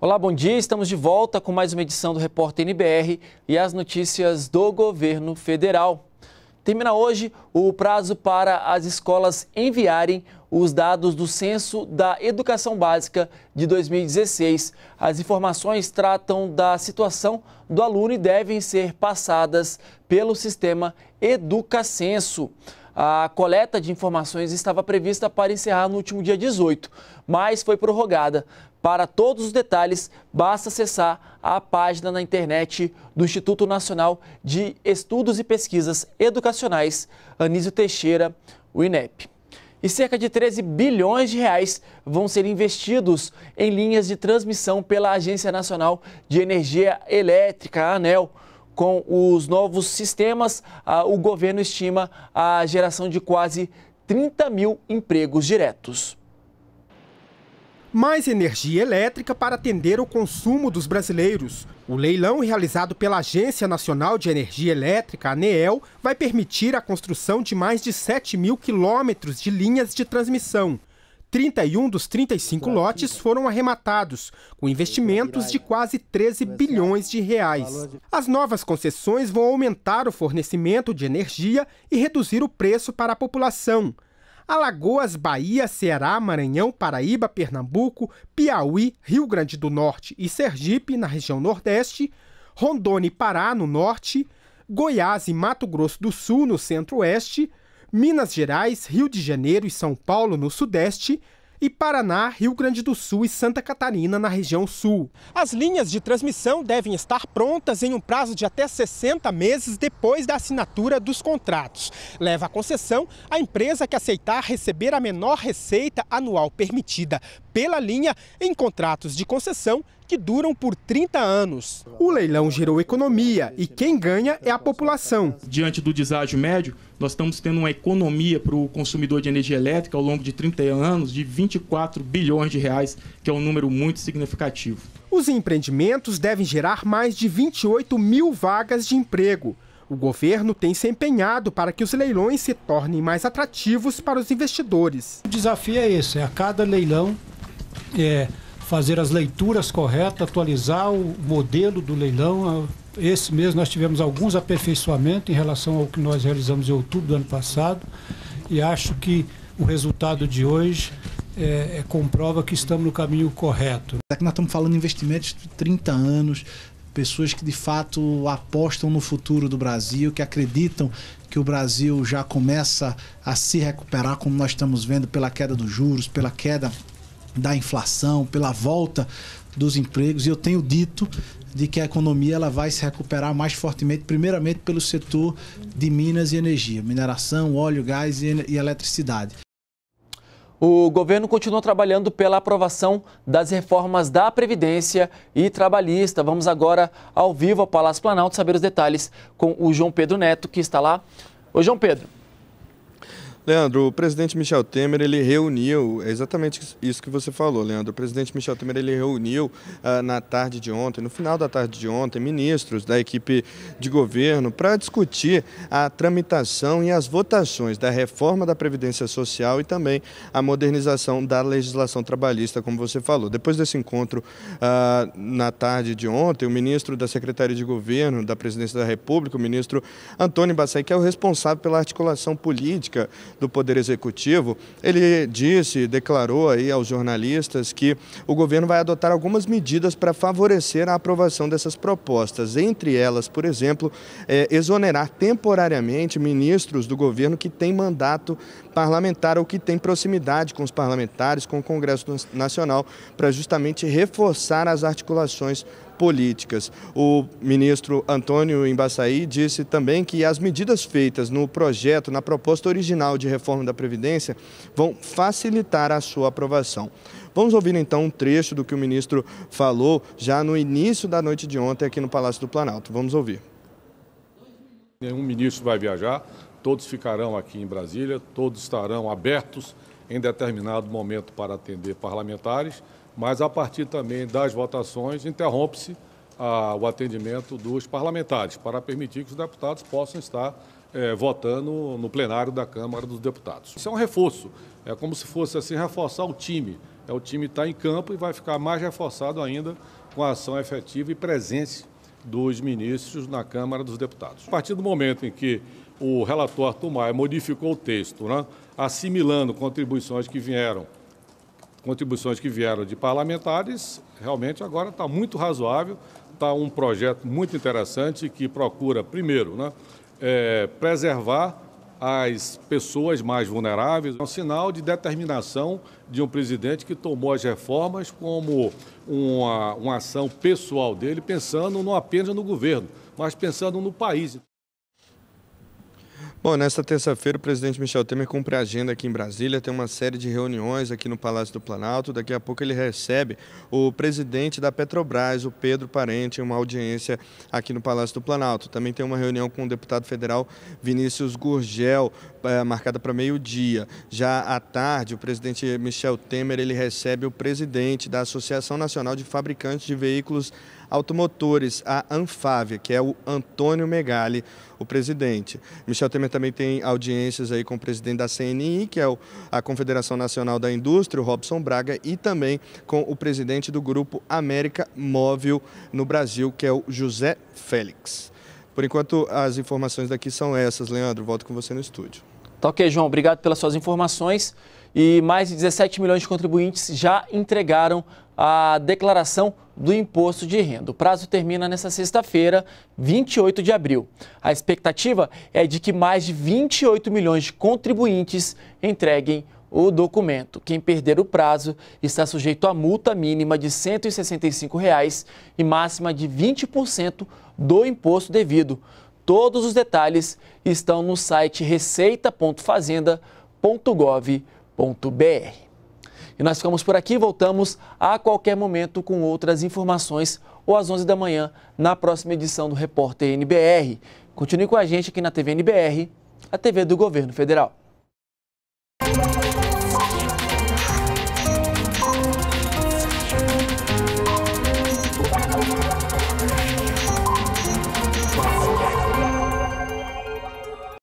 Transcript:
Olá, bom dia. Estamos de volta com mais uma edição do Repórter NBR e as notícias do governo federal. Termina hoje o prazo para as escolas enviarem os dados do Censo da Educação Básica de 2016. As informações tratam da situação do aluno e devem ser passadas pelo sistema EducaCenso. A coleta de informações estava prevista para encerrar no último dia 18, mas foi prorrogada para todos os detalhes, basta acessar a página na internet do Instituto Nacional de Estudos e Pesquisas Educacionais Anísio Teixeira, o INEP. E cerca de 13 bilhões de reais vão ser investidos em linhas de transmissão pela Agência Nacional de Energia Elétrica, a ANEL. Com os novos sistemas, o governo estima a geração de quase 30 mil empregos diretos mais energia elétrica para atender o consumo dos brasileiros. O leilão realizado pela Agência Nacional de Energia Elétrica, ANEEL, vai permitir a construção de mais de 7 mil quilômetros de linhas de transmissão. 31 dos 35 é lotes foram arrematados, com investimentos de quase 13 é bilhões de reais. As novas concessões vão aumentar o fornecimento de energia e reduzir o preço para a população. Alagoas, Bahia, Ceará, Maranhão, Paraíba, Pernambuco, Piauí, Rio Grande do Norte e Sergipe, na região Nordeste, Rondônia e Pará, no Norte, Goiás e Mato Grosso do Sul, no Centro-Oeste, Minas Gerais, Rio de Janeiro e São Paulo, no Sudeste, e Paraná, Rio Grande do Sul e Santa Catarina, na região sul. As linhas de transmissão devem estar prontas em um prazo de até 60 meses depois da assinatura dos contratos. Leva a concessão a empresa que aceitar receber a menor receita anual permitida pela linha em contratos de concessão que duram por 30 anos. O leilão gerou economia e quem ganha é a população. Diante do deságio médio, nós estamos tendo uma economia para o consumidor de energia elétrica ao longo de 30 anos de 24 bilhões de reais, que é um número muito significativo. Os empreendimentos devem gerar mais de 28 mil vagas de emprego. O governo tem se empenhado para que os leilões se tornem mais atrativos para os investidores. O desafio é esse: é a cada leilão é, fazer as leituras corretas, atualizar o modelo do leilão, esse mês nós tivemos alguns aperfeiçoamentos em relação ao que nós realizamos em outubro do ano passado e acho que o resultado de hoje é, é, comprova que estamos no caminho correto. Aqui é nós estamos falando de investimentos de 30 anos, pessoas que de fato apostam no futuro do Brasil, que acreditam que o Brasil já começa a se recuperar, como nós estamos vendo pela queda dos juros, pela queda da inflação, pela volta dos empregos. E eu tenho dito de que a economia ela vai se recuperar mais fortemente, primeiramente pelo setor de minas e energia, mineração, óleo, gás e, e eletricidade. O governo continua trabalhando pela aprovação das reformas da Previdência e Trabalhista. Vamos agora ao vivo ao Palácio Planalto saber os detalhes com o João Pedro Neto, que está lá. Ô, João Pedro, Leandro, o presidente Michel Temer ele reuniu, é exatamente isso que você falou, Leandro. O presidente Michel Temer ele reuniu ah, na tarde de ontem, no final da tarde de ontem, ministros da equipe de governo para discutir a tramitação e as votações da reforma da Previdência Social e também a modernização da legislação trabalhista, como você falou. Depois desse encontro ah, na tarde de ontem, o ministro da Secretaria de Governo da Presidência da República, o ministro Antônio Bassai, que é o responsável pela articulação política do Poder Executivo, ele disse, declarou aí aos jornalistas que o governo vai adotar algumas medidas para favorecer a aprovação dessas propostas. Entre elas, por exemplo, é, exonerar temporariamente ministros do governo que têm mandato parlamentar ou que têm proximidade com os parlamentares, com o Congresso Nacional, para justamente reforçar as articulações políticas. O ministro Antônio Embaçaí disse também que as medidas feitas no projeto, na proposta original de reforma da Previdência, vão facilitar a sua aprovação. Vamos ouvir então um trecho do que o ministro falou já no início da noite de ontem aqui no Palácio do Planalto. Vamos ouvir. Nenhum ministro vai viajar, todos ficarão aqui em Brasília, todos estarão abertos em determinado momento para atender parlamentares mas a partir também das votações interrompe-se ah, o atendimento dos parlamentares, para permitir que os deputados possam estar é, votando no plenário da Câmara dos Deputados. Isso é um reforço, é como se fosse assim reforçar o time. É, o time está em campo e vai ficar mais reforçado ainda com a ação efetiva e presença dos ministros na Câmara dos Deputados. A partir do momento em que o relator Arthur Maia modificou o texto, né, assimilando contribuições que vieram contribuições que vieram de parlamentares, realmente agora está muito razoável, está um projeto muito interessante que procura, primeiro, né, é, preservar as pessoas mais vulneráveis. É um sinal de determinação de um presidente que tomou as reformas como uma, uma ação pessoal dele, pensando não apenas no governo, mas pensando no país. Bom, nesta terça-feira, o presidente Michel Temer cumpre a agenda aqui em Brasília, tem uma série de reuniões aqui no Palácio do Planalto. Daqui a pouco ele recebe o presidente da Petrobras, o Pedro Parente, em uma audiência aqui no Palácio do Planalto. Também tem uma reunião com o deputado federal Vinícius Gurgel é, marcada para meio-dia. Já à tarde, o presidente Michel Temer ele recebe o presidente da Associação Nacional de Fabricantes de Veículos Automotores, a Anfávia, que é o Antônio Megali, o presidente. Michel Temer também tem audiências aí com o presidente da CNI, que é a Confederação Nacional da Indústria, o Robson Braga, e também com o presidente do grupo América Móvel no Brasil, que é o José Félix. Por enquanto, as informações daqui são essas. Leandro, volto com você no estúdio. Tá ok, João. Obrigado pelas suas informações. E mais de 17 milhões de contribuintes já entregaram a declaração do imposto de renda. O prazo termina nesta sexta-feira, 28 de abril. A expectativa é de que mais de 28 milhões de contribuintes entreguem o documento. Quem perder o prazo está sujeito a multa mínima de R$ 165 e máxima de 20% do imposto devido. Todos os detalhes estão no site receita.fazenda.gov.br. E nós ficamos por aqui, voltamos a qualquer momento com outras informações ou às 11 da manhã na próxima edição do Repórter NBR. Continue com a gente aqui na TV NBR, a TV do Governo Federal.